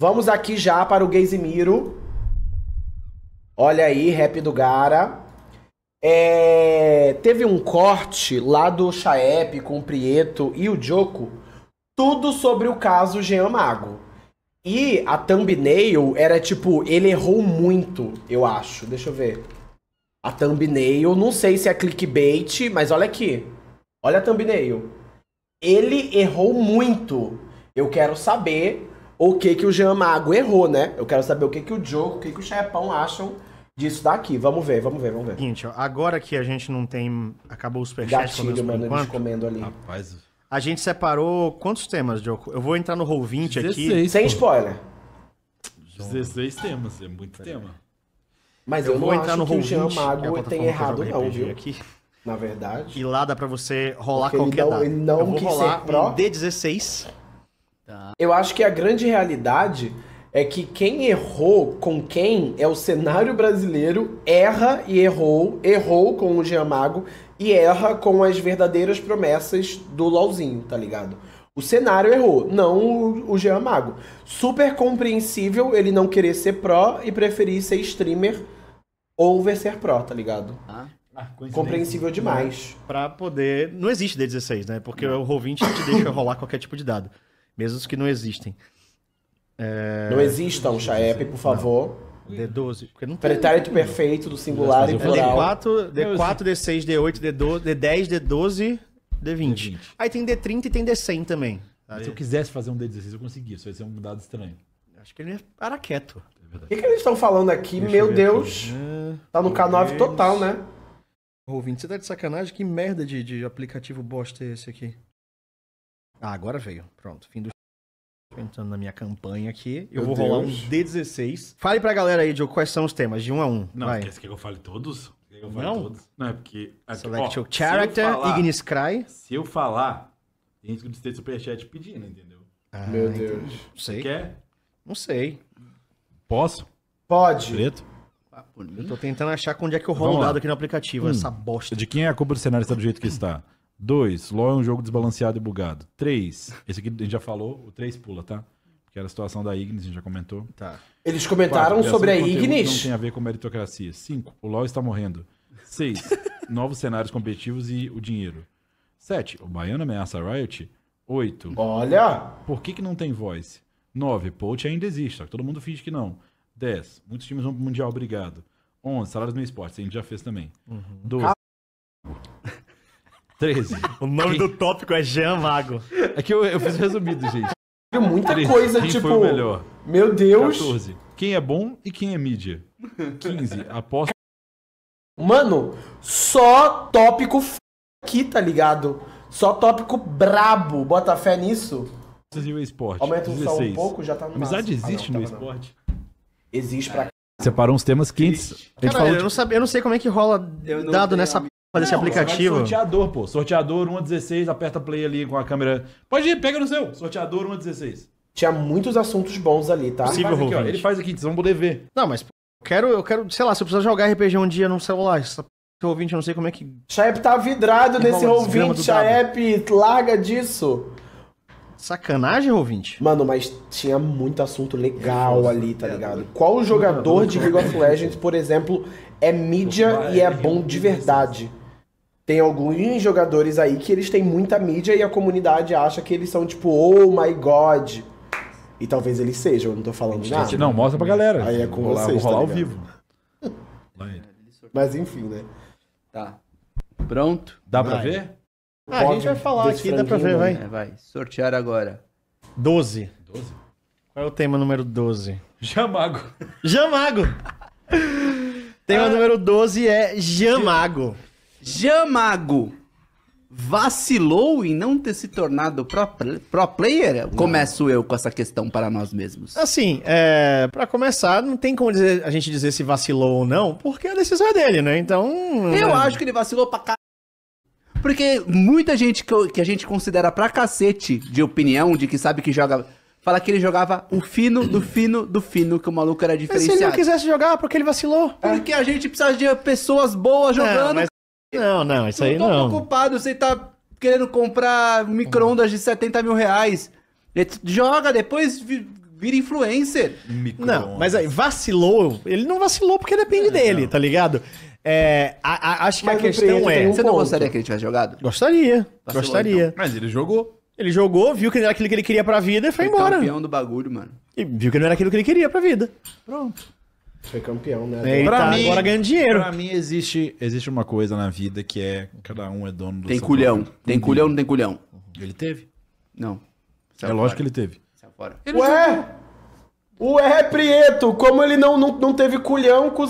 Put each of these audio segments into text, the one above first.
Vamos aqui já para o Gazimiro. Olha aí, rap do Gara. É... teve um corte lá do Chaep com o Prieto e o Joko. Tudo sobre o caso Jean Mago. E a thumbnail era tipo, ele errou muito, eu acho. Deixa eu ver. A thumbnail, não sei se é clickbait, mas olha aqui. Olha a thumbnail. Ele errou muito. Eu quero saber o que que o Jean Mago errou, né? Eu quero saber o que que o Joe, o que que o Chepão acham disso daqui. Vamos ver, vamos ver, vamos ver. Seguinte, ó, agora que a gente não tem... Acabou o superchat. Gatilho, mano, eles comendo ali. Rapaz... A gente separou quantos temas, Joe? Eu vou entrar no Roll 20 16, aqui. Sem spoiler. 16 temas, é muito tema. Mas eu, eu vou entrar no O Mago é tem errado não, viu? Aqui. Na verdade. E lá dá pra você rolar Porque qualquer não, dado. não eu vou rolar ser um D16. Tá. Eu acho que a grande realidade é que quem errou com quem é o cenário brasileiro, erra e errou, errou com o Giamago e erra com as verdadeiras promessas do LOLzinho, tá ligado? O cenário errou, não o Jean Mago. Super compreensível ele não querer ser pró e preferir ser streamer over ser pró, tá ligado? Ah. Ah, compreensível demais. Para poder. Não existe D16, né? Porque não. o Roll20 te deixa rolar qualquer tipo de dado. Mesmo os que não existem. É... Não existam, Chaep, por favor. Não. D12. Porque não tem... Pretérito perfeito do singular e plural. D4, D4, D6, D8, D12, D10, D12, D20. D20. Aí tem D30 e tem D100 também. Tá? Se eu quisesse fazer um D16, eu conseguia. Isso ia ser um dado estranho. Acho que ele é paraqueto. É o que, eles estão falando aqui? Deixa Meu Deus. Aqui. Ah, tá no K9 total, né? Ô, Ouvinte, você tá de sacanagem? Que merda de, de aplicativo bosta é esse aqui? Ah, agora veio. Pronto, fim do. Entrando na minha campanha aqui. Eu Meu vou Deus. rolar um D16. Fale pra galera aí, Diogo, quais são os temas, de um a um. Não, vai. quer que eu fale todos? Quer que eu fale Não. todos? Não, é porque. É Select ó, your character, falar, Ignis Cry. Se eu falar, tem gente que ter superchat pedindo, entendeu? Ah, Meu Deus. Entendi. Não sei. Você quer? Não sei. Posso? Pode. Preto? Eu tô tentando achar onde é que eu rolo o dado aqui no aplicativo, hum. essa bosta. De quem é a culpa do cenário estar do jeito que está? 2. LoL é um jogo desbalanceado e bugado. 3. Esse aqui a gente já falou, o 3 pula, tá? Que era a situação da Ignis, a gente já comentou. Tá. Eles comentaram Quatro, assim sobre a Ignis. Não tem a ver com meritocracia. 5. O LoL está morrendo. 6. novos cenários competitivos e o dinheiro. 7. O baiano ameaça a Riot. 8. Olha! Por que, que não tem voice? 9. Poach ainda existe, só que todo mundo finge que não. 10. Muitos times vão pro Mundial, obrigado. 11. Salários no esporte, a gente já fez também. Uhum. 13. O nome do tópico é Jean Mago. É que eu, eu fiz resumido, gente. Muita 13. coisa, quem tipo. Foi o melhor? Meu Deus. 14. Quem é bom e quem é mídia. 15. Aposto. Mano, só tópico f... aqui, tá ligado? Só tópico brabo. Bota fé nisso. E o esporte. Aumenta o 16. som um pouco, já tá no Amizade máximo. existe ah, não, no tava, tá esporte? Existe pra Separou uns temas quentes. Cara, falou, eu, não sabe, eu não sei como é que rola dado nessa p fazer esse aplicativo. Sorteador, pô. Sorteador 116, aperta play ali com a câmera. Pode ir, pega no seu. Sorteador 116. Tinha muitos assuntos bons ali, tá? Possível, ele, faz aqui, ó, ele faz aqui, vocês vão poder ver. Não, mas pô, eu quero, eu quero, sei lá, se eu precisar jogar RPG um dia no celular, essa seu ouvinte, eu não sei como é que. Chaep tá vidrado nesse ouvinte, Chaep, larga disso. Sacanagem, ouvinte? Mano, mas tinha muito assunto legal é, ali, tá é, ligado? Qual jogador de League of Legends, por exemplo, é mídia e é bom de verdade? Tem alguns jogadores aí que eles têm muita mídia e a comunidade acha que eles são tipo, oh my god. E talvez eles sejam, eu não tô falando Gente, nada. Não, mostra pra galera. Aí é com vou vocês, rolar, Vou tá rolar ao vivo. Mas enfim, né? Tá. Pronto. Dá vai. pra ver? Ah, a gente vai falar aqui, dá pra ver, né? vai. É, vai. Sortear agora. 12. 12? Qual é o tema número 12? Jamago. Jamago! tema ah. número 12 é Jamago. Jamago vacilou em não ter se tornado pro, pro player? Não. Começo eu com essa questão para nós mesmos. Assim, é, para começar, não tem como dizer, a gente dizer se vacilou ou não, porque a decisão é dele, né? Então. Eu é... acho que ele vacilou pra caralho. Porque muita gente que, eu, que a gente considera pra cacete de opinião, de que sabe que joga falar que ele jogava o fino do fino do fino, que o maluco era diferenciado. Mas se ele não quisesse jogar, porque ele vacilou. Porque a gente precisa de pessoas boas jogando. mas não, não, isso aí não. Tá não tô preocupado, você tá querendo comprar micro-ondas de 70 mil reais. Joga, depois vira influencer. Não, mas aí vacilou. Ele não vacilou porque depende é, dele, não. tá ligado? É, a, a, acho mas que a questão é. Um você não gostaria que ele tivesse jogado? Gostaria, vacilou, então. gostaria. Então. Mas ele jogou. Ele jogou, viu que não era aquilo que ele queria pra vida e foi ele embora. campeão do bagulho, mano. E viu que não era aquilo que ele queria pra vida. Pronto. Foi campeão, né? É, pra tá mim, agora ganhando dinheiro. Pra mim existe, existe uma coisa na vida que é cada um é dono do Tem culhão. Tem culhão, não tem culhão. Ele teve? Não. é lógico que ele teve. fora. Ele Ué! Jogou. Ué, Prieto, como ele não, não, não teve culhão com os...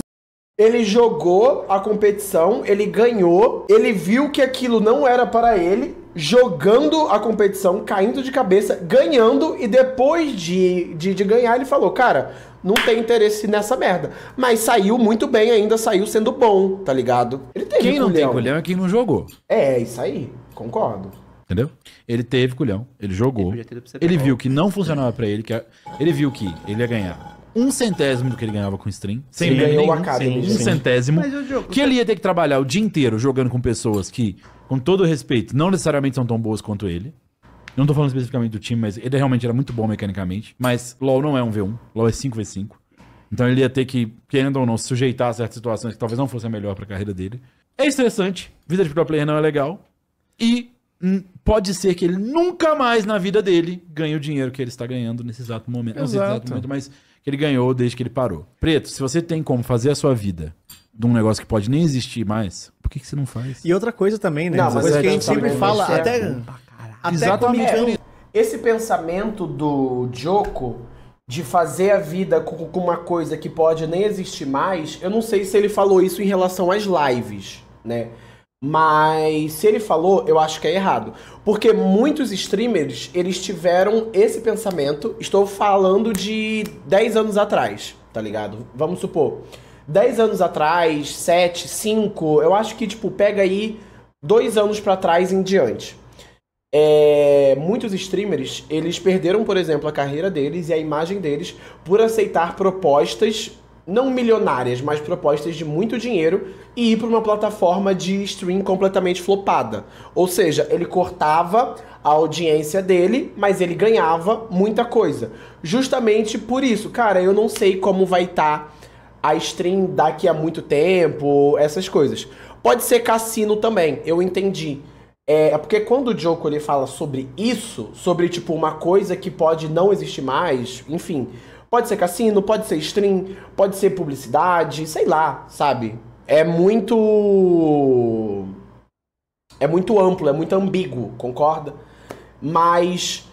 Ele jogou a competição, ele ganhou, ele viu que aquilo não era para ele, jogando a competição, caindo de cabeça, ganhando, e depois de, de, de, ganhar, ele falou, cara, não tem interesse nessa merda. Mas saiu muito bem ainda, saiu sendo bom, tá ligado? Ele teve quem culhão. não tem colhão é quem não jogou. É, é, isso aí, concordo. Entendeu? Ele teve colhão ele jogou. Ele, ele viu que não funcionava para ele, que ele viu que ele ia ganhar um centésimo do que ele ganhava com stream. Sem ele ganhou nenhum, a Um centésimo. Jogo... Que ele ia ter que trabalhar o dia inteiro jogando com pessoas que, com todo respeito, não necessariamente são tão boas quanto ele. não tô falando especificamente do time, mas ele realmente era muito bom mecanicamente. Mas LoL não é um V1, LoL é 5v5. Então ele ia ter que, querendo ou não, se sujeitar a certas situações que talvez não fossem a melhor pra carreira dele. É estressante, vida de pro player não é legal. E hum, pode ser que ele nunca mais na vida dele ganhe o dinheiro que ele está ganhando nesse exato momento. Exato. Nesse exato momento, mas ele ganhou desde que ele parou. Preto, se você tem como fazer a sua vida de um negócio que pode nem existir mais, por que, que você não faz? E outra coisa também, né? Não, mas é que a gente sempre é fala, até, até Exatamente. É esse pensamento do Joko de fazer a vida com, com uma coisa que pode nem existir mais, eu não sei se ele falou isso em relação às lives, né? Mas se ele falou, eu acho que é errado. Porque muitos streamers, eles tiveram esse pensamento. Estou falando de 10 anos atrás, tá ligado? Vamos supor. 10 anos atrás, 7, 5, eu acho que, tipo, pega aí dois anos para trás em diante. É, muitos streamers, eles perderam, por exemplo, a carreira deles e a imagem deles por aceitar propostas não milionárias, mas propostas de muito dinheiro e ir para uma plataforma de stream completamente flopada. Ou seja, ele cortava a audiência dele, mas ele ganhava muita coisa. Justamente por isso, cara, eu não sei como vai estar tá a stream daqui a muito tempo, essas coisas. Pode ser cassino também, eu entendi. É, é porque quando o ele fala sobre isso, sobre tipo uma coisa que pode não existir mais, enfim, Pode ser cassino, pode ser stream, pode ser publicidade, sei lá, sabe? É muito. É muito amplo, é muito ambíguo, concorda? Mas.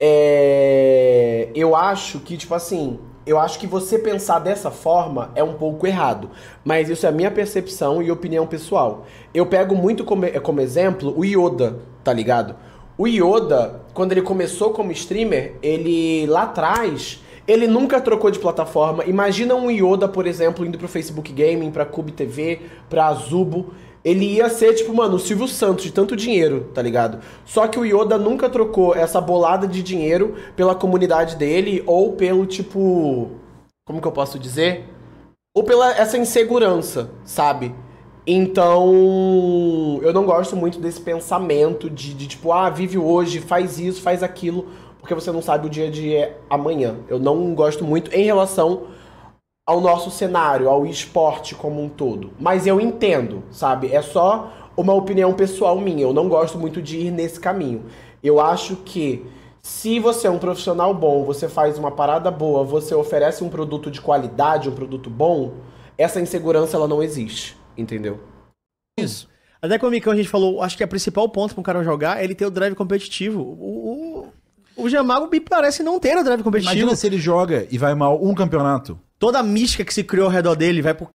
É... Eu acho que, tipo assim. Eu acho que você pensar dessa forma é um pouco errado. Mas isso é a minha percepção e opinião pessoal. Eu pego muito como, é, como exemplo o Yoda, tá ligado? O Yoda, quando ele começou como streamer, ele lá atrás ele nunca trocou de plataforma. Imagina um Yoda, por exemplo, indo pro Facebook Gaming, pra Cube TV, pra Azubo. Ele ia ser, tipo, mano, o Silvio Santos de tanto dinheiro, tá ligado? Só que o Yoda nunca trocou essa bolada de dinheiro pela comunidade dele ou pelo, tipo. Como que eu posso dizer? Ou pela essa insegurança, sabe? Então, eu não gosto muito desse pensamento de, de tipo, ah, vive hoje, faz isso, faz aquilo porque você não sabe o dia de amanhã. Eu não gosto muito em relação ao nosso cenário, ao esporte como um todo. Mas eu entendo, sabe? É só uma opinião pessoal minha. Eu não gosto muito de ir nesse caminho. Eu acho que se você é um profissional bom, você faz uma parada boa, você oferece um produto de qualidade, um produto bom, essa insegurança ela não existe, entendeu? Isso. Até com o Micão a gente falou, acho que é o principal ponto para um cara jogar é ele ter o drive competitivo. O, o, o Jamago me parece não ter a drive competitiva. Imagina se ele joga e vai mal um campeonato. Toda a mística que se criou ao redor dele vai pro.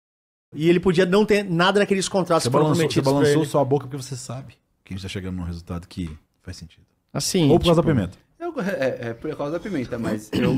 E ele podia não ter nada daqueles contratos você prometidos. Você balançou sua boca porque você sabe que a gente tá chegando num resultado que faz sentido. Assim. Ou por tipo... causa da tipo, pimenta. Eu, é, é, é, por causa da pimenta, mas eu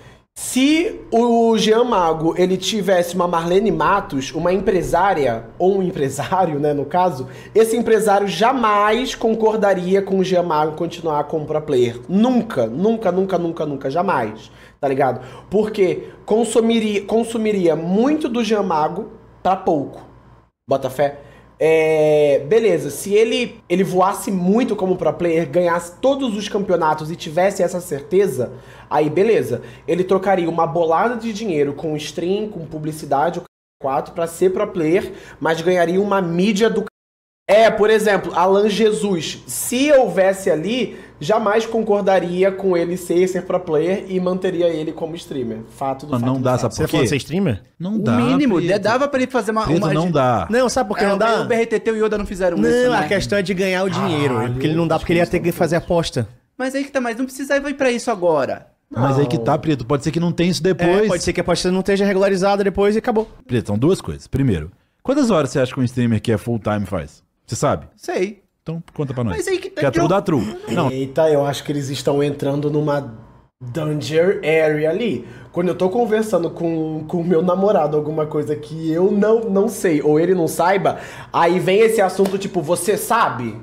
Se o Jean Mago ele tivesse uma Marlene Matos, uma empresária, ou um empresário, né, no caso, esse empresário jamais concordaria com o Jean Mago continuar como pro player. Nunca, nunca, nunca, nunca, nunca, jamais. Tá ligado? Porque consumiria, consumiria muito do Jean Mago pra pouco. Bota fé? É, beleza, se ele, ele voasse muito como pro player, ganhasse todos os campeonatos e tivesse essa certeza, aí beleza. Ele trocaria uma bolada de dinheiro com stream, com publicidade, o 4 para ser pro player, mas ganharia uma mídia do é, por exemplo, Alan Jesus. Se houvesse ali, jamais concordaria com ele ser ser pro player e manteria ele como streamer. Fato do Mas fato. Não dá, sabe por quê? Você ser streamer? Não o dá. O mínimo, dava pra ele fazer uma... Pedro, uma... não dá. Não, sabe por que é, não dá? O BRTT e o Yoda não fizeram não, isso, Não, a né? questão é de ganhar o dinheiro. Ah, porque ele não dá, porque ele ia ter que fazer aposta. Mas aí que tá, mas não precisa ir pra isso agora. Não. Mas aí que tá, Preto. Pode ser que não tenha isso depois. É, pode ser que a aposta não esteja regularizada depois e acabou. Preto, são duas coisas. Primeiro, quantas horas você acha que um streamer que é full time faz? Você sabe? Sei. Então conta pra nós. Mas aí que tá. Que é a true da true. Não. Eita, eu acho que eles estão entrando numa danger area ali. Quando eu tô conversando com o meu namorado alguma coisa que eu não, não sei, ou ele não saiba, aí vem esse assunto tipo, você sabe?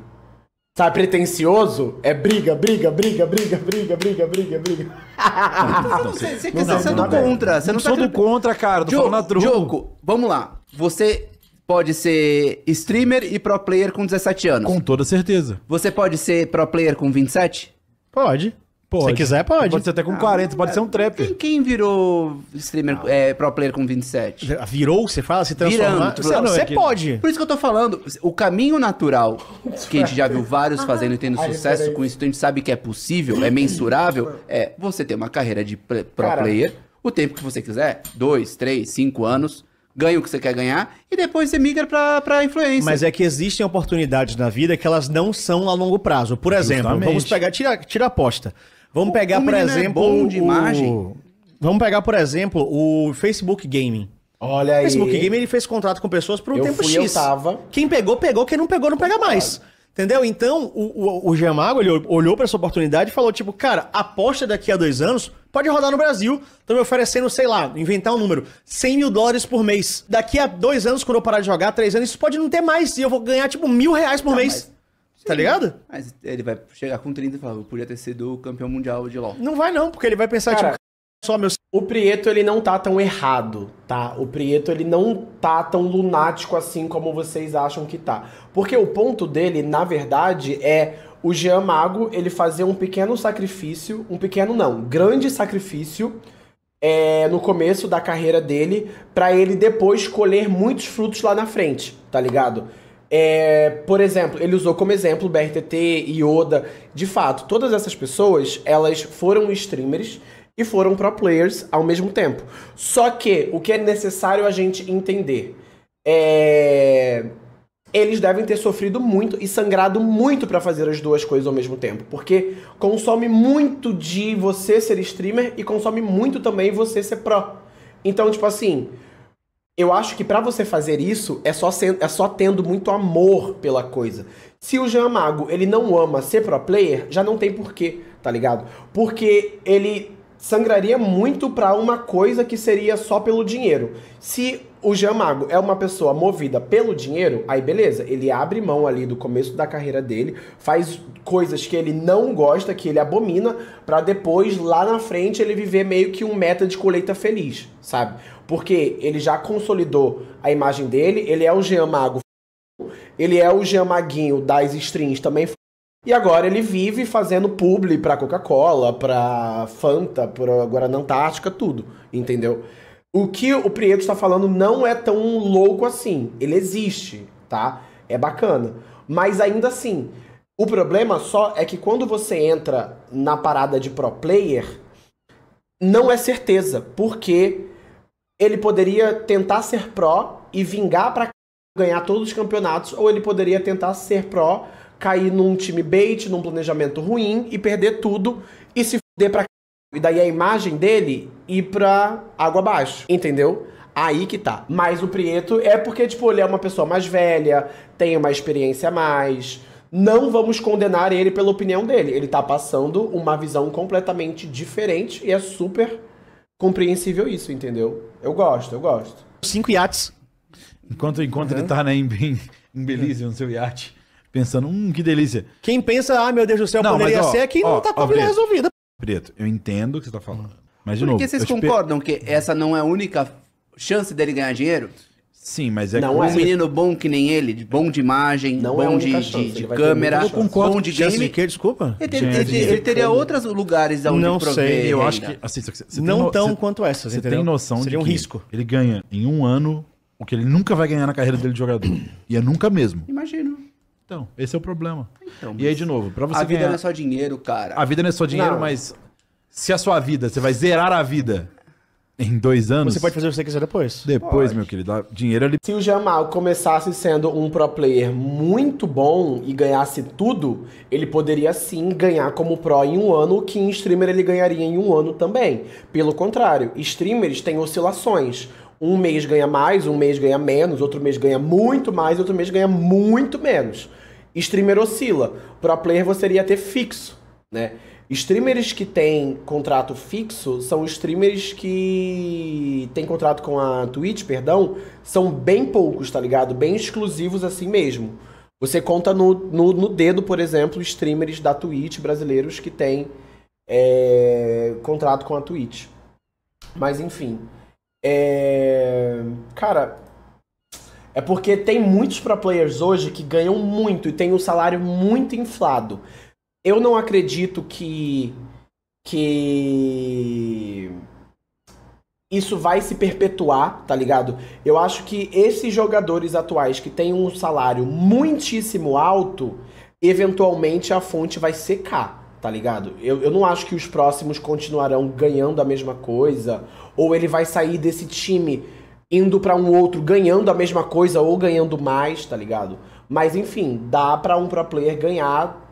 Sabe, pretencioso? É briga, briga, briga, briga, briga, briga, briga, briga. você, não, então, você, sendo você do contra. Você não, tá sou do contra, cara. Tô Diogo, falando a Jogo, vamos lá. Você pode ser streamer e pro player com 17 anos. Com toda certeza. Você pode ser pro player com 27? Pode. Pode. Se quiser, pode. Pode ser até com ah, 40, pode ser um é, trapper. Quem, quem virou streamer, é, pro player com 27? Virou, você fala, se transformou. Tipo, você, você é que... pode. Por isso que eu tô falando, o caminho natural, que a gente já viu vários ah. fazendo e tendo sucesso com isso, então a gente sabe que é possível, é mensurável, é você ter uma carreira de pro Caramba. player, o tempo que você quiser, dois, três, cinco anos, ganha o que você quer ganhar e depois você migra para a influência. Mas é que existem oportunidades na vida que elas não são a longo prazo. Por exemplo, Justamente. vamos pegar, tira, tira aposta. Vamos o, pegar, o por é exemplo. É bom de imagem. O, vamos pegar, por exemplo, o Facebook Gaming. Olha aí. O Facebook Gaming ele fez contrato com pessoas por um eu tempo fui, X. Eu tava. Quem pegou, pegou. Quem não pegou, não pega mais. Entendeu? Então, o, o, o Gemago, ele olhou para essa oportunidade e falou, tipo, cara, aposta daqui a dois anos, pode rodar no Brasil, estão me oferecendo, sei lá, inventar um número, 100 mil dólares por mês. Daqui a dois anos, quando eu parar de jogar, três anos, isso pode não ter mais e eu vou ganhar tipo mil reais por não, mês. Mas... Tá ligado? Mas ele vai chegar com 30 e falar, eu podia ter sido campeão mundial de LoL. Não vai não, porque ele vai pensar, tipo, só meu... O Prieto, ele não tá tão errado, tá? O Prieto, ele não tá tão lunático assim como vocês acham que tá. Porque o ponto dele, na verdade, é o Jean Mago ele fazia um pequeno sacrifício, um pequeno não, grande sacrifício é, no começo da carreira dele, para ele depois colher muitos frutos lá na frente, tá ligado? É, por exemplo, ele usou como exemplo BRTT, Yoda. De fato, todas essas pessoas, elas foram streamers e foram pro players ao mesmo tempo. Só que o que é necessário a gente entender é eles devem ter sofrido muito e sangrado muito para fazer as duas coisas ao mesmo tempo, porque consome muito de você ser streamer e consome muito também você ser pró. Então, tipo assim, eu acho que para você fazer isso é só, sendo, é só tendo muito amor pela coisa. Se o Jean Mago ele não ama ser pro player, já não tem porquê, tá ligado? Porque ele sangraria muito para uma coisa que seria só pelo dinheiro. Se o Mago é uma pessoa movida pelo dinheiro, aí beleza, ele abre mão ali do começo da carreira dele, faz coisas que ele não gosta, que ele abomina, para depois lá na frente ele viver meio que um meta de colheita feliz, sabe? Porque ele já consolidou a imagem dele, ele é o Jean Mago, ele é o Jean Maguinho das strings também. E agora ele vive fazendo publi pra Coca-Cola, pra Fanta, pra Guaraná Antártica, tudo, entendeu? O que o Prieto está falando não é tão louco assim. Ele existe, tá? É bacana. Mas ainda assim, o problema só é que quando você entra na parada de pro player, não é certeza, porque ele poderia tentar ser pro e vingar para ganhar todos os campeonatos, ou ele poderia tentar ser pro, cair num time bait, num planejamento ruim e perder tudo e se fuder pra e daí a imagem dele ir pra água abaixo, entendeu? Aí que tá. Mas o Prieto é porque, tipo, ele é uma pessoa mais velha, tem uma experiência a mais. Não vamos condenar ele pela opinião dele. Ele tá passando uma visão completamente diferente e é super compreensível isso, entendeu? Eu gosto, eu gosto. Cinco iates. Enquanto, enquanto uhum. ele tá, né, em, em, em Belize, no seu iate, pensando, hum, que delícia. Quem pensa, ah, meu Deus do céu, não, poderia mas, ó, ser, é quem ó, não tá com a vida resolvida. Preto, eu entendo o que você tá falando. Mas, de Por novo, que vocês concordam que essa não é a única chance dele ganhar dinheiro? Sim, mas é Não é. Um menino bom que nem ele, bom de imagem, Não é bom de, de- de câmera, muita chance. bom de Chance game. de quê? Desculpa. Ele, ter- ele ter- ele teria outros lugares onde Não prover sei, eu acho que. Assim, você você Não no- tão você- quanto essas, Você entendeu? tem noção Seria de um que risco. ele ganha em um ano o que ele nunca vai ganhar na carreira dele de jogador. e é nunca mesmo. Imagino. Então, esse é o problema. Então, e aí, de novo, para você. A vida não é só dinheiro, cara. A vida não é só dinheiro, não. mas se é a sua vida, você vai zerar a vida em dois anos. Você pode fazer o que você quiser depois. Depois, pode. meu querido, dinheiro ali. É se o Jamal começasse sendo um pro player muito bom e ganhasse tudo, ele poderia sim ganhar como pro em um ano, o que em streamer ele ganharia em um ano também. Pelo contrário, streamers têm oscilações. Um mês ganha mais, um mês ganha menos, outro mês ganha muito mais, outro mês ganha muito menos. Streamer oscila. Pro player você iria ter fixo, né? Streamers que têm contrato fixo são streamers que têm contrato com a Twitch, perdão, são bem poucos, tá ligado? Bem exclusivos assim mesmo. Você conta no, no, no dedo, por exemplo, streamers da Twitch brasileiros que têm é, contrato com a Twitch. Mas enfim. É, cara, é porque tem muitos pro players hoje que ganham muito e tem um salário muito inflado. Eu não acredito que que isso vai se perpetuar, tá ligado? Eu acho que esses jogadores atuais que têm um salário muitíssimo alto, eventualmente a fonte vai secar, tá ligado? Eu, eu não acho que os próximos continuarão ganhando a mesma coisa, ou ele vai sair desse time indo para um outro ganhando a mesma coisa ou ganhando mais, tá ligado? Mas enfim, dá para um pro player ganhar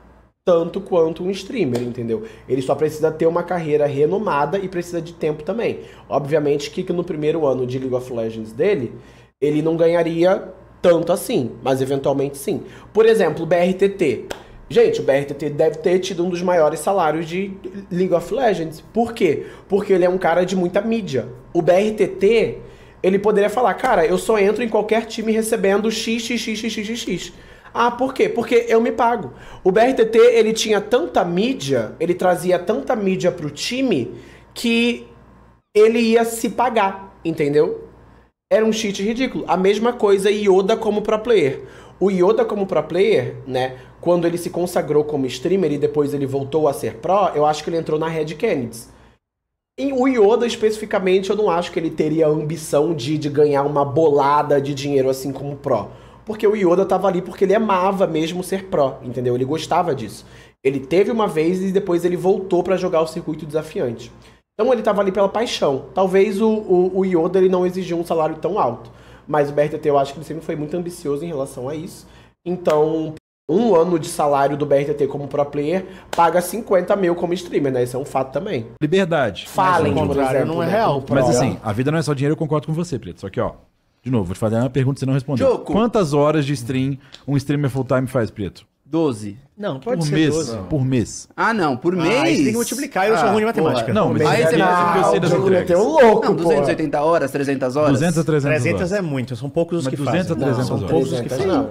tanto quanto um streamer, entendeu? Ele só precisa ter uma carreira renomada e precisa de tempo também. Obviamente que no primeiro ano de League of Legends dele, ele não ganharia tanto assim, mas eventualmente sim. Por exemplo, BRTT. Gente, o BRTT deve ter tido um dos maiores salários de League of Legends. Por quê? Porque ele é um cara de muita mídia. O BRTT, ele poderia falar, cara, eu só entro em qualquer time recebendo x, x, x, x, x, x. Ah, por quê? Porque eu me pago. O BRTT, ele tinha tanta mídia, ele trazia tanta mídia pro time, que ele ia se pagar, entendeu? Era um cheat ridículo. A mesma coisa Yoda como pro player. O Yoda como pro player, né, quando ele se consagrou como streamer e depois ele voltou a ser pro, eu acho que ele entrou na Red Canids. E o Yoda, especificamente, eu não acho que ele teria a ambição de, de ganhar uma bolada de dinheiro assim como o Pro. Porque o Yoda tava ali porque ele amava mesmo ser Pro, entendeu? Ele gostava disso. Ele teve uma vez e depois ele voltou para jogar o circuito desafiante. Então ele tava ali pela paixão. Talvez o, o, o Yoda ele não exigiu um salário tão alto. Mas o BRTT eu acho que ele sempre foi muito ambicioso em relação a isso. Então, um ano de salário do BRTT como pro player, paga 50 mil como streamer, né? Isso é um fato também. Liberdade. Falem, mas, por exemplo, não é né? real. Né? Mas assim, a vida não é só dinheiro, eu concordo com você, Preto. Só que, ó, de novo, vou te fazer uma pergunta e você não respondeu. Jogo. Quantas horas de stream um streamer full-time faz, Preto? 12. Não, pode por ser mês, 12. Por mês. Ah, não, por ah, mês? tem que multiplicar, eu ah, sou ruim de matemática. Não, mas aí é você não, porque eu sei das entregas. É louco, não, 280 porra. horas, 300 horas? 200 a 300, 300 horas. é muito, são poucos os mas que 200 fazem. 200 a 300 não, são poucos os que fazem.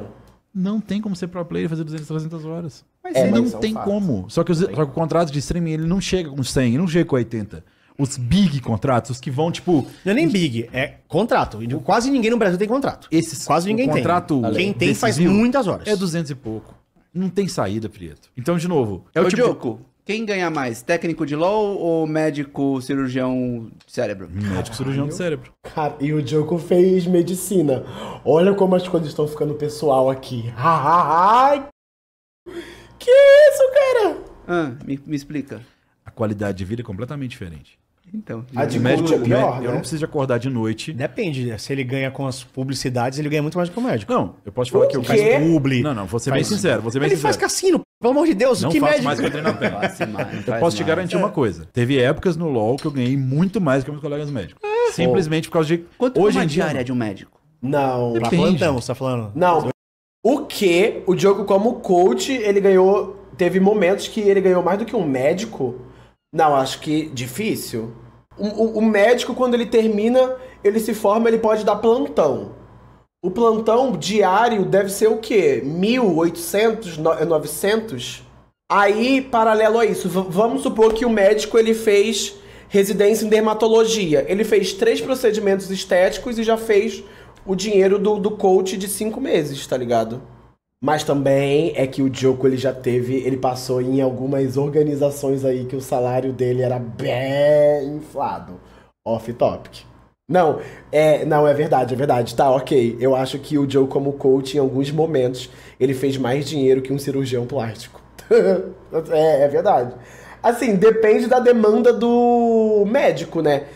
Não tem como ser pro player e fazer 200, 300 horas. Mas é, não é tem fato. como. Só que, os, só que o contrato de streaming ele não chega com 100, ele não chega com 80 os big contratos, os que vão, tipo. Não é nem big, é contrato. Então, quase ninguém no Brasil tem contrato. Esses, Quase ninguém tem. contrato tem. Quem tem faz muitas horas. É 200 e pouco. Não tem saída, Prieto. Então, de novo. É o tipo... Quem ganha mais, técnico de LOL ou médico cirurgião de cérebro? Médico cirurgião de cérebro. Cara, e o Diogo fez medicina. Olha como as coisas estão ficando pessoal aqui. Ai! que isso, cara? Ah, me, me explica. A qualidade de vida é completamente diferente. Então, a de médico, é pior, né? Eu não preciso acordar de noite. Depende, né? se ele ganha com as publicidades, ele ganha muito mais do que o médico. Não, eu posso falar o que eu faço publi. Não, não, vou ser bem sincero, Você bem ele sincero. Ele faz cassino, pelo amor de Deus, não que faço médico? mais que eu treino Eu posso te garantir é. uma coisa. Teve épocas no LoL que eu ganhei muito mais que meus colegas médicos. É. Simplesmente por causa de... Quanto Hoje a área de um médico? Não. Depende. Pra plantão, você tá falando? Não. O que o Diogo, como coach, ele ganhou... Teve momentos que ele ganhou mais do que um médico... Não, acho que difícil. O, o, o médico, quando ele termina, ele se forma, ele pode dar plantão. O plantão diário deve ser o quê? 1.800, 900? Aí, paralelo a isso, vamos supor que o médico ele fez residência em dermatologia. Ele fez três procedimentos estéticos e já fez o dinheiro do, do coach de cinco meses, tá ligado? Mas também é que o Diogo ele já teve, ele passou em algumas organizações aí que o salário dele era bem inflado. Off topic. Não, é, não, é verdade, é verdade. Tá, ok. Eu acho que o Joe, como coach, em alguns momentos, ele fez mais dinheiro que um cirurgião plástico. é, é verdade. Assim, depende da demanda do médico, né?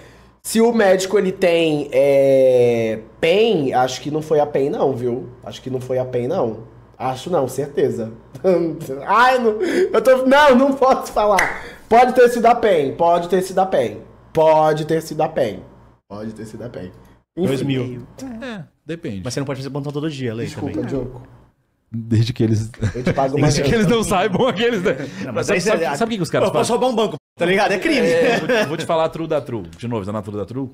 Se o médico ele tem é, PEN, acho que não foi a PEN, não, viu? Acho que não foi a PEN, não. Acho não, certeza. Ai, não, eu tô. Não, não posso falar. Pode ter sido a PEN, pode ter sido a PEN. Pode ter sido a PEN. Pode ter sido a PEN. 2000. É, depende. Mas você não pode fazer plantão todo dia, Leite. Desculpa, Desde que eles. Eu te pago mais. Desde que eles não saibam aqueles. Né? mas, sabe, o que, que os caras eu fazem? Eu posso roubar um banco, tá ligado? É crime. É, vou, te, vou, te, falar a true da true. De novo, tá na true da true?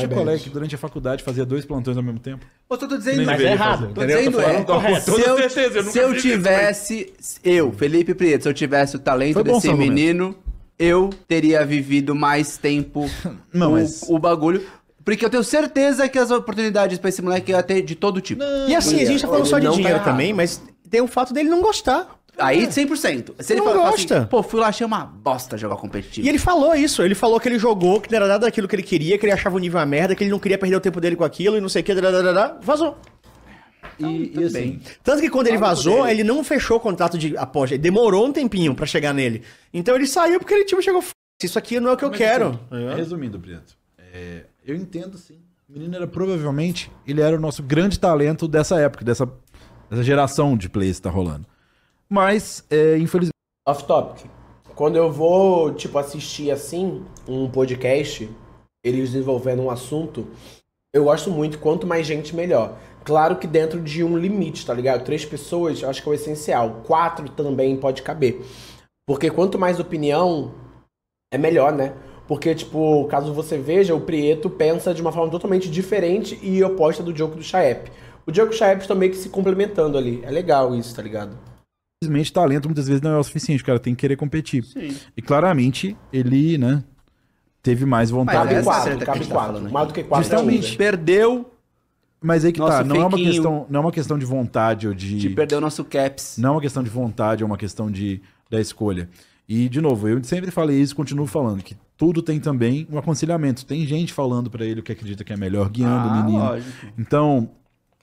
Tinha bad. É colega que durante a faculdade fazia dois plantões ao mesmo tempo. Mas eu tô dizendo Nem mas é errado. Tô dizendo é. Com toda certeza, eu nunca Se eu tivesse, eu, Felipe Prieto, se eu tivesse o talento Foi desse menino, eu teria vivido mais tempo Não, o, mas... o bagulho. Porque eu tenho certeza que as oportunidades pra esse moleque ia é ter de todo tipo. Não, e assim, a gente tá falando só de dinheiro tá também, mas tem o fato dele não gostar. Aí 100%. Se ele não assim, gosta. Assim, Pô, fui lá, achei uma bosta jogar competitivo. E ele falou isso. Ele falou que ele jogou, que não era nada daquilo que ele queria, que ele achava o nível uma merda, que ele não queria perder o tempo dele com aquilo e não sei o que. vazou. e, então, e assim, tanto que quando ele vazou, ele não fechou o contrato de aposta. demorou um tempinho para chegar nele. Então ele saiu porque ele tipo chegou. Isso aqui não é o que Mas eu quero. Assim, resumindo, Brito, é, eu entendo sim. O menino era provavelmente ele era o nosso grande talento dessa época, dessa, dessa geração de players que tá rolando mas é, infelizmente. Off topic. Quando eu vou, tipo, assistir assim, um podcast, eles desenvolvendo um assunto, eu gosto muito, quanto mais gente, melhor. Claro que dentro de um limite, tá ligado? Três pessoas, eu acho que é o essencial. Quatro também pode caber. Porque quanto mais opinião, é melhor, né? Porque, tipo, caso você veja, o Prieto pensa de uma forma totalmente diferente e oposta do Diogo do Chaep. O Diogo e o Chaep estão meio que se complementando ali. É legal isso, tá ligado? Infelizmente, talento muitas vezes não é o suficiente, o cara tem que querer competir. Sim. E claramente ele, né, teve mais vontade. Mas é cabe quatro, quatro, né? né? mais do que quatro. Justamente. Né? perdeu. Mas aí que tá, nosso tá, não é, uma questão, não é uma questão de vontade ou de... De perder o nosso caps. Não é uma questão de vontade, é uma questão de, da escolha. E, de novo, eu sempre falei isso continuo falando, que tudo tem também um aconselhamento. Tem gente falando para ele o que acredita que é melhor, guiando ah, o menino. Lógico. Então,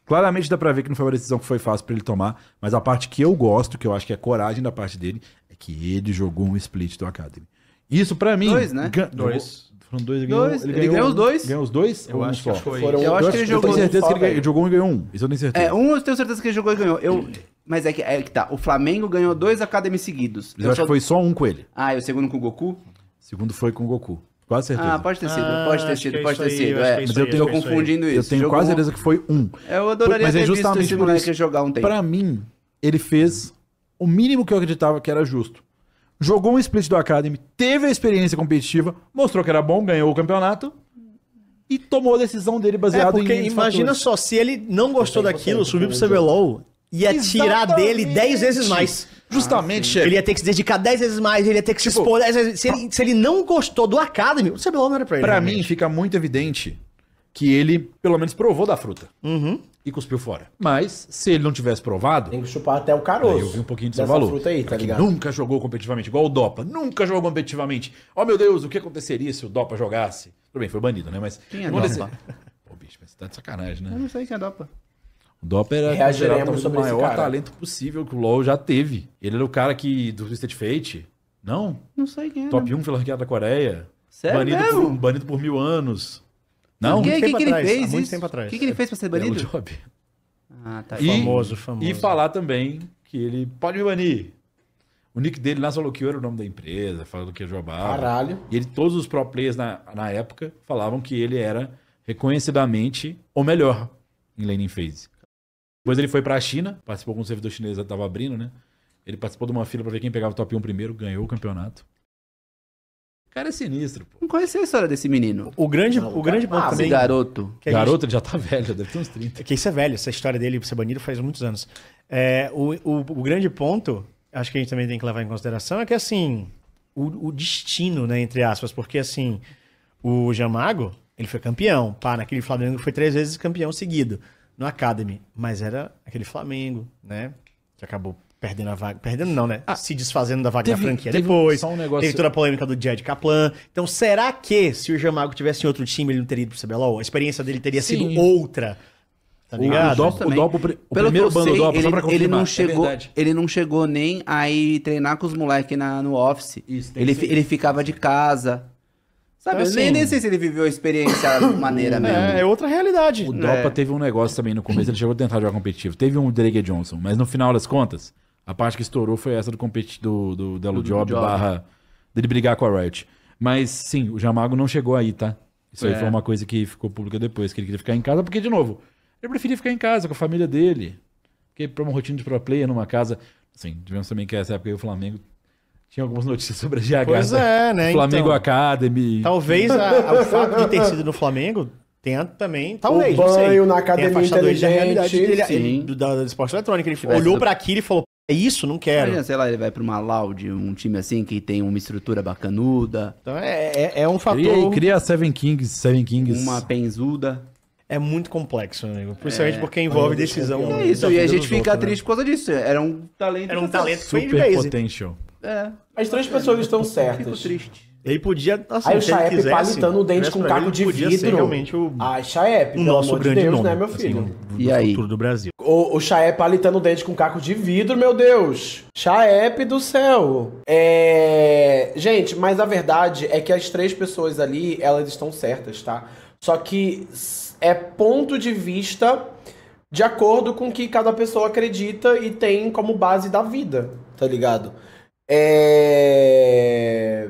Claramente dá pra ver que não foi uma decisão que foi fácil para ele tomar, mas a parte que eu gosto, que eu acho que é coragem da parte dele, é que ele jogou um split do Academy. Isso para mim. Dois, né? Dois. Foram dois, ele, dois. Ganhou, ele, ele ganhou, os dois. Ganhou os dois? Eu acho um que foi. Foram, eu, acho que ele jogou. Eu tenho certeza que ele ganhou, jogou um e ganhou um. Isso eu tenho certeza. É, um eu tenho certeza que ele jogou e ganhou. Eu, mas é que, é que tá. O Flamengo ganhou dois Academy seguidos. Mas eu, eu acho só... que foi só um com ele. Ah, e o segundo com o Goku? O segundo foi com o Goku. Quase certeza. Ah, pode ter sido, ah, pode ter sido, é pode ter sido. é. é Mas eu tenho é confundindo isso. Eu tenho quase quase certeza que foi um. Eu adoraria Mas ter é justamente visto esse moleque jogar um tempo. Pra mim, ele fez o mínimo que eu acreditava que era justo. Jogou um split do Academy, teve a experiência competitiva, mostrou que era bom, ganhou o campeonato e tomou a decisão dele baseado é, porque em. Porque imagina fatores. só, se ele não gostou daquilo, subir pro então. CBLOL, ia Exatamente. tirar dele 10 vezes mais. Justamente, ah, chefe. Ele ia ter que se dedicar 10 vezes mais, ele ia ter que tipo, se expor vezes. Se ele, se ele não gostou do Academy, o CBLOL não era pra ele. Pra realmente. mim, fica muito evidente que ele, pelo menos, provou da fruta. Uhum. E cuspiu fora. Mas, se ele não tivesse provado. Tem que chupar até o caroço. Eu vi um pouquinho de seu valor. fruta aí, tá ligado? Nunca jogou competitivamente, igual o Dopa. Nunca jogou competitivamente. Oh, meu Deus, o que aconteceria se o Dopa jogasse? Tudo bem, foi banido, né? Mas. Quem é Dopa? Pô, bicho, mas tá de sacanagem, né? Eu não sei quem é Dopa. Dopper era é considerado o maior talento possível que o LoL já teve. Ele era o cara que do Twisted Fate. Não? Não sei quem era. Top 1 pela ranqueada da Coreia. Sério banido mesmo? Por, banido por mil anos. Não? O que, que, que, ele fez fez? muito tempo atrás. O que, que, ele fez pra ser é banido? O job. Ah, tá. E, famoso, famoso. E falar também que ele pode me banir. O nick dele lá falou que era o nome da empresa, falando que ia jogar. Caralho. E ele, todos os pro players na, na época falavam que ele era reconhecidamente o melhor em laning phase. Depois ele foi para a China, participou com um servidor chinês que estava abrindo, né? Ele participou de uma fila para ver quem pegava o top 1 primeiro, ganhou o campeonato. O cara é sinistro, pô. Não conhecia a história desse menino. O grande, não, tá o grande ponto ah, também... garoto. Que garoto, gente... ele já tá velho, já deve ter uns 30. É que isso é velho, essa história dele ser banido faz muitos anos. É, o, o, o, grande ponto, acho que a gente também tem que levar em consideração, é que assim, o, o destino, né, entre aspas, porque assim, o Jamago, ele foi campeão, pá, naquele Flamengo foi três vezes campeão seguido no Academy, mas era aquele Flamengo, né? Que acabou perdendo a vaga. Perdendo não, né? Ah, Se desfazendo da vaga teve, da franquia teve depois. Só um negócio... Teve toda a polêmica do Jed Kaplan. Então, será que se o Jamago tivesse em outro time, ele não teria ido pro CBLOL? A experiência dele teria Sim. sido outra. Tá ligado? O, Dop, o, primeiro bando do ele, só pra confirmar. Ele não, chegou, é ele não chegou nem aí treinar com os moleques no office. Isso, ele, ele ficava de casa. Sabe, então, assim, nem, nem sei se ele viveu a experiência maneira hum, mesmo. É, é, outra realidade. O Dopa é. teve um negócio também no começo, ele chegou a tentar jogar competitivo. Teve um Drake Johnson, mas no final das contas, a parte que estourou foi essa do competi do, do, Job, job. barra dele brigar com a Riot. Mas sim, o Jamago não chegou aí, tá? Isso é. aí foi uma coisa que ficou pública depois, que ele queria ficar em casa, porque, de novo, ele preferia ficar em casa com a família dele. Porque é pra uma rotina de pro player numa casa. Assim, tivemos também que essa época aí o Flamengo tinha algumas notícias sobre a GH. Pois é, né? né? Flamengo então, Academy. Talvez a, a, o fato de ter sido no Flamengo tenha também. Talvez. O banho na academia inteligente. Da realidade dele, ele, é, do, da, do esporte eletrônico. Ele olhou para aquilo e falou: É isso? Não quero. Imagina, sei lá, ele vai para uma Loud, um time assim que tem uma estrutura bacanuda. Então é, é, é um fator. cria Seven Kings, Seven Kings. Uma penzuda é muito complexo, amigo. Principalmente é. porque envolve decisão. É isso, e a tá gente fica outros, né? triste né? por causa disso. Era um talento. Era um talento super potential. É. As três pessoas estão certas. Fico triste. Ele podia, assim, Aí o Chaep palitando o dente com um caco de vidro. Ser realmente o, Ai, Chaep, o nosso grande de Deus, nome, né, meu assim, filho? Assim, do, e aí? futuro do Brasil. O, o Chaep palitando o dente com caco de vidro, meu Deus. Chaep do céu. É... Gente, mas a verdade é que as três pessoas ali, elas estão certas, tá? Só que é ponto de vista de acordo com o que cada pessoa acredita e tem como base da vida, tá ligado? É...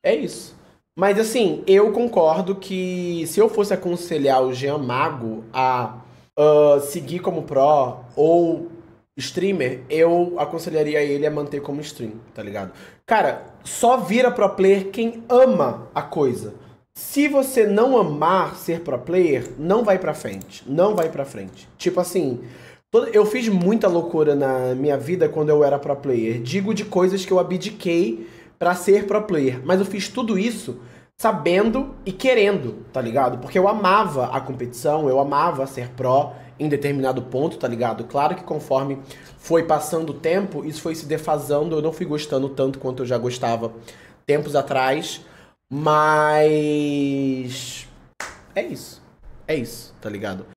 é isso. Mas assim, eu concordo que se eu fosse aconselhar o Jean Mago a uh, seguir como pró ou streamer, eu aconselharia ele a manter como stream, tá ligado? Cara, só vira pro player quem ama a coisa. Se você não amar ser pro player, não vai pra frente. Não vai pra frente. Tipo assim, eu fiz muita loucura na minha vida quando eu era pro player. Digo de coisas que eu abdiquei para ser pro player. Mas eu fiz tudo isso sabendo e querendo, tá ligado? Porque eu amava a competição, eu amava ser pró em determinado ponto, tá ligado? Claro que conforme foi passando o tempo, isso foi se defasando, eu não fui gostando tanto quanto eu já gostava tempos atrás, mas é isso. É isso, tá ligado?